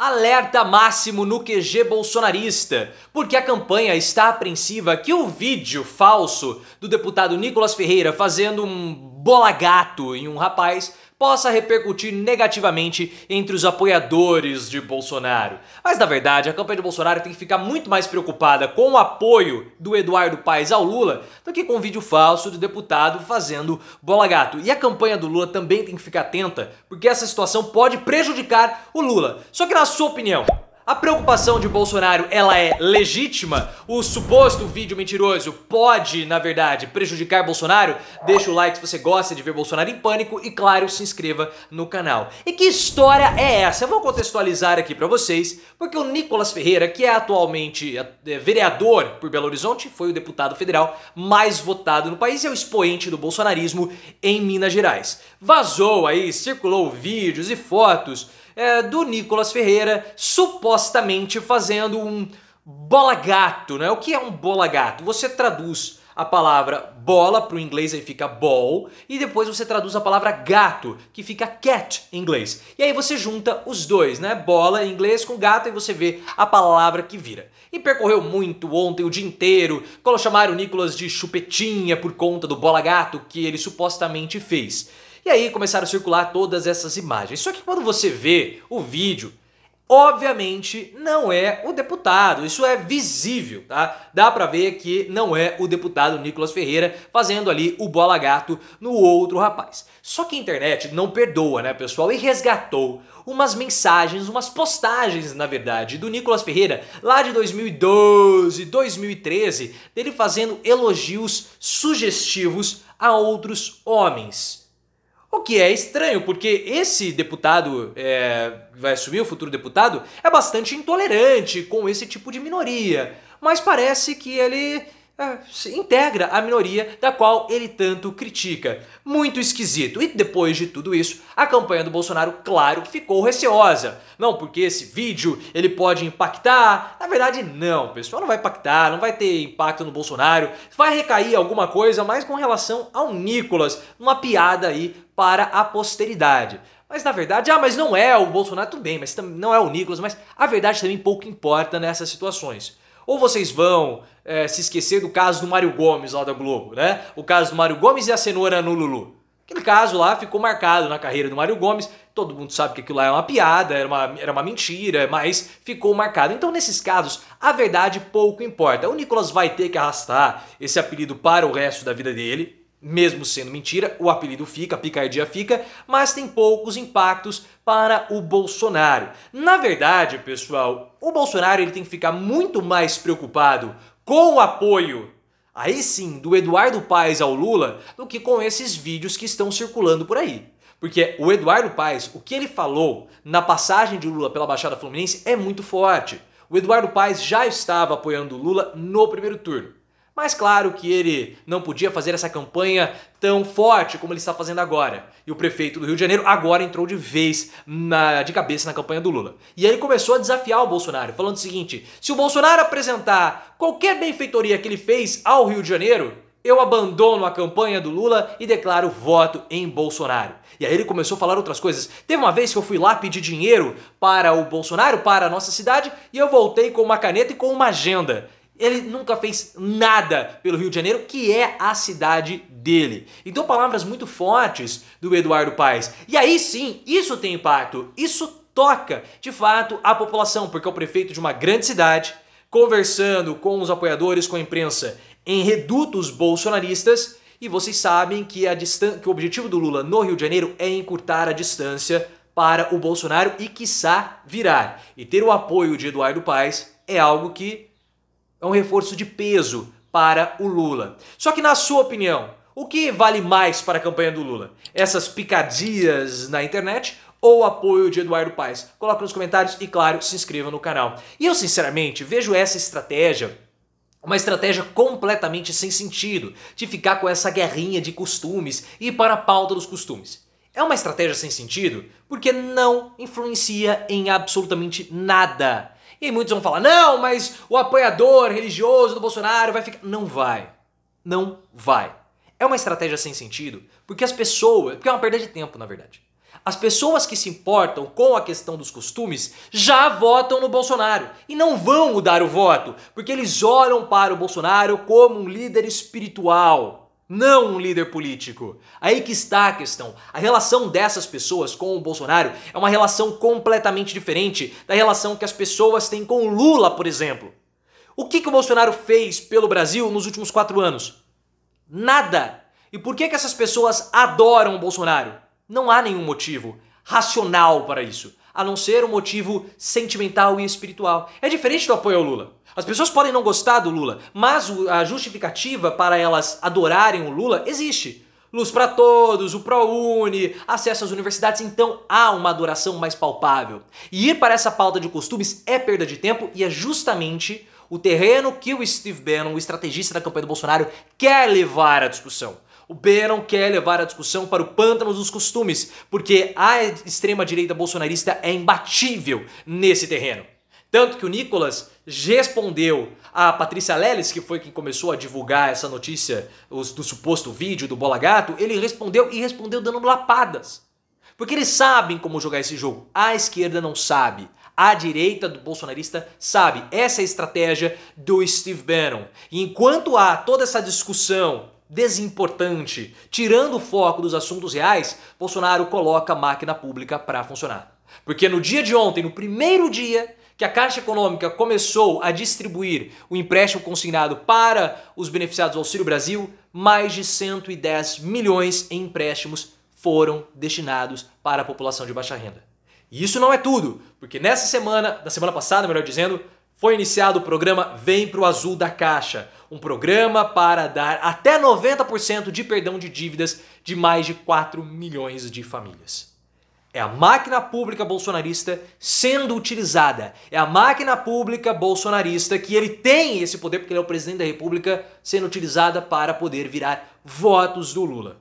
Alerta máximo no QG bolsonarista, porque a campanha está apreensiva que o vídeo falso do deputado Nicolas Ferreira fazendo um bola gato em um rapaz possa repercutir negativamente entre os apoiadores de Bolsonaro. Mas na verdade, a campanha de Bolsonaro tem que ficar muito mais preocupada com o apoio do Eduardo Paes ao Lula do que com o vídeo falso do deputado fazendo bola gato. E a campanha do Lula também tem que ficar atenta, porque essa situação pode prejudicar o Lula. Só que na sua opinião, a preocupação de Bolsonaro, ela é legítima? O suposto vídeo mentiroso pode, na verdade, prejudicar Bolsonaro? Deixa o like se você gosta de ver Bolsonaro em pânico e, claro, se inscreva no canal. E que história é essa? Eu vou contextualizar aqui para vocês, porque o Nicolas Ferreira, que é atualmente é, é, vereador por Belo Horizonte, foi o deputado federal mais votado no país e é o expoente do bolsonarismo em Minas Gerais. Vazou aí, circulou vídeos e fotos é, do Nicolas Ferreira, supostamente fazendo um bola gato, né? O que é um bola gato? Você traduz a palavra bola para o inglês aí fica ball e depois você traduz a palavra gato, que fica cat em inglês. E aí você junta os dois, né? Bola em inglês com gato e você vê a palavra que vira. E percorreu muito ontem o dia inteiro, quando chamaram o Nicolas de chupetinha por conta do bola gato que ele supostamente fez. E aí começaram a circular todas essas imagens. Só que quando você vê o vídeo, obviamente não é o deputado. Isso é visível, tá? Dá para ver que não é o deputado Nicolas Ferreira fazendo ali o bola gato no outro rapaz. Só que a internet não perdoa, né, pessoal? E resgatou umas mensagens, umas postagens, na verdade, do Nicolas Ferreira lá de 2012, 2013, dele fazendo elogios sugestivos a outros homens. O que é estranho, porque esse deputado é, vai assumir, o futuro deputado, é bastante intolerante com esse tipo de minoria. Mas parece que ele ah, se integra à minoria da qual ele tanto critica. Muito esquisito. E depois de tudo isso, a campanha do Bolsonaro, claro que ficou receosa. Não porque esse vídeo ele pode impactar. Na verdade, não. pessoal não vai impactar, não vai ter impacto no Bolsonaro. Vai recair alguma coisa, mas com relação ao Nicolas, uma piada aí para a posteridade. Mas na verdade, ah, mas não é o Bolsonaro, tudo bem, mas não é o Nicolas, mas a verdade também pouco importa nessas situações. Ou vocês vão é, se esquecer do caso do Mário Gomes lá da Globo, né? O caso do Mário Gomes e a cenoura no Lulu. Aquele caso lá ficou marcado na carreira do Mário Gomes. Todo mundo sabe que aquilo lá é uma piada, era uma, era uma mentira, mas ficou marcado. Então, nesses casos, a verdade pouco importa. O Nicolas vai ter que arrastar esse apelido para o resto da vida dele. Mesmo sendo mentira, o apelido fica, a picardia fica, mas tem poucos impactos para o Bolsonaro. Na verdade, pessoal, o Bolsonaro ele tem que ficar muito mais preocupado com o apoio aí sim, do Eduardo Paes ao Lula, do que com esses vídeos que estão circulando por aí. Porque o Eduardo Paes, o que ele falou na passagem de Lula pela Baixada Fluminense é muito forte. O Eduardo Paes já estava apoiando o Lula no primeiro turno. Mas claro que ele não podia fazer essa campanha tão forte como ele está fazendo agora. E o prefeito do Rio de Janeiro agora entrou de vez na, de cabeça na campanha do Lula. E ele começou a desafiar o Bolsonaro, falando o seguinte: se o Bolsonaro apresentar qualquer benfeitoria que ele fez ao Rio de Janeiro, eu abandono a campanha do Lula e declaro voto em Bolsonaro. E aí ele começou a falar outras coisas. Teve uma vez que eu fui lá pedir dinheiro para o Bolsonaro, para a nossa cidade, e eu voltei com uma caneta e com uma agenda ele nunca fez nada pelo Rio de Janeiro, que é a cidade dele. Então, palavras muito fortes do Eduardo Paes. E aí sim, isso tem impacto, isso toca de fato a população, porque é o prefeito de uma grande cidade conversando com os apoiadores, com a imprensa, em redutos bolsonaristas. E vocês sabem que, a distan que o objetivo do Lula no Rio de Janeiro é encurtar a distância para o Bolsonaro e, quiçá, virar. E ter o apoio de Eduardo Paes é algo que é um reforço de peso para o Lula. Só que, na sua opinião, o que vale mais para a campanha do Lula? Essas picadinhas na internet ou apoio de Eduardo Paes? Coloque nos comentários e, claro, se inscreva no canal. E eu, sinceramente, vejo essa estratégia uma estratégia completamente sem sentido de ficar com essa guerrinha de costumes e para a pauta dos costumes. É uma estratégia sem sentido porque não influencia em absolutamente nada e muitos vão falar: não, mas o apoiador religioso do Bolsonaro vai ficar. Não vai. Não vai. É uma estratégia sem sentido, porque as pessoas. Porque é uma perda de tempo, na verdade. As pessoas que se importam com a questão dos costumes já votam no Bolsonaro e não vão mudar o voto, porque eles olham para o Bolsonaro como um líder espiritual não um líder político. Aí que está a questão. A relação dessas pessoas com o Bolsonaro é uma relação completamente diferente da relação que as pessoas têm com o Lula, por exemplo. O que, que o Bolsonaro fez pelo Brasil nos últimos quatro anos? Nada! E por que, que essas pessoas adoram o Bolsonaro? Não há nenhum motivo racional para isso a não ser um motivo sentimental e espiritual. É diferente do apoio ao Lula. As pessoas podem não gostar do Lula, mas a justificativa para elas adorarem o Lula existe. Luz para todos, o ProUni, acesso às universidades, então há uma adoração mais palpável. E ir para essa pauta de costumes é perda de tempo e é justamente o terreno que o Steve Bannon, o estrategista da campanha do Bolsonaro, quer levar à discussão. O B quer levar a discussão para o pântano dos costumes, porque a extrema-direita bolsonarista é imbatível nesse terreno. Tanto que o Nicolas respondeu a Patrícia Leles, que foi quem começou a divulgar essa notícia do suposto vídeo do Bola Gato, ele respondeu e respondeu dando lapadas. Porque eles sabem como jogar esse jogo. A esquerda não sabe. A direita do bolsonarista sabe. Essa é a estratégia do Steve Bannon. E enquanto há toda essa discussão desimportante, tirando o foco dos assuntos reais, Bolsonaro coloca a máquina pública para funcionar. Porque no dia de ontem, no primeiro dia que a Caixa Econômica começou a distribuir o empréstimo consignado para os beneficiados do Auxílio Brasil, mais de 110 milhões em empréstimos foram destinados para a população de baixa renda. E isso não é tudo, porque nessa semana, na semana passada, melhor dizendo, foi iniciado o programa Vem Pro Azul da Caixa, um programa para dar até 90% de perdão de dívidas de mais de 4 milhões de famílias. É a máquina pública bolsonarista sendo utilizada. É a máquina pública bolsonarista que ele tem esse poder, porque ele é o presidente da República, sendo utilizada para poder virar votos do Lula.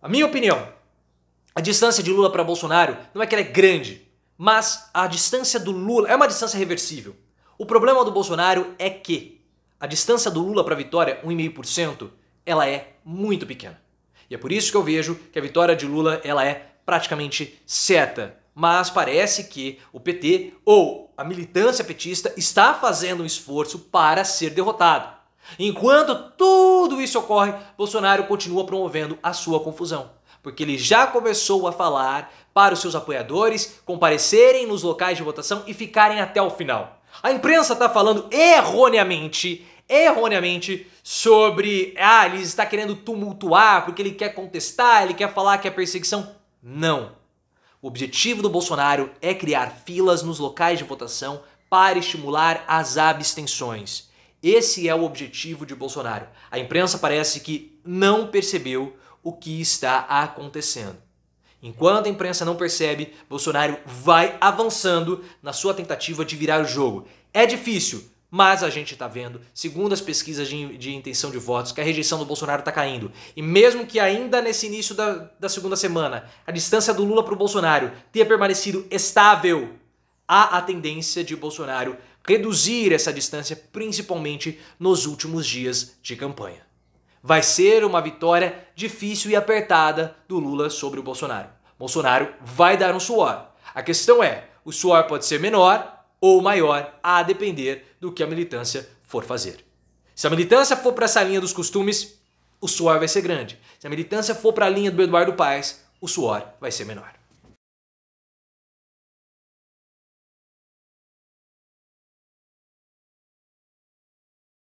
A minha opinião, a distância de Lula para Bolsonaro não é que ela é grande, mas a distância do Lula é uma distância reversível. O problema do Bolsonaro é que a distância do Lula para a vitória, 1,5%, ela é muito pequena. E é por isso que eu vejo que a vitória de Lula ela é praticamente certa. Mas parece que o PT ou a militância petista está fazendo um esforço para ser derrotado. Enquanto tudo isso ocorre, Bolsonaro continua promovendo a sua confusão, porque ele já começou a falar para os seus apoiadores comparecerem nos locais de votação e ficarem até o final. A imprensa está falando erroneamente, erroneamente, sobre ah, ele está querendo tumultuar porque ele quer contestar, ele quer falar que é perseguição. Não. O objetivo do Bolsonaro é criar filas nos locais de votação para estimular as abstenções. Esse é o objetivo de Bolsonaro. A imprensa parece que não percebeu o que está acontecendo. Enquanto a imprensa não percebe, Bolsonaro vai avançando na sua tentativa de virar o jogo. É difícil, mas a gente está vendo, segundo as pesquisas de, de, intenção de votos, que a rejeição do Bolsonaro está caindo. E mesmo que ainda nesse início da, da segunda semana a distância do Lula para o Bolsonaro tenha permanecido estável, há a tendência de Bolsonaro reduzir essa distância, principalmente nos últimos dias de campanha. Vai ser uma vitória difícil e apertada do Lula sobre o Bolsonaro. Bolsonaro vai dar um suor. A questão é: o suor pode ser menor ou maior, a depender do que a militância for fazer. Se a militância for para essa linha dos costumes, o suor vai ser grande. Se a militância for para a linha do Eduardo Paes, o suor vai ser menor.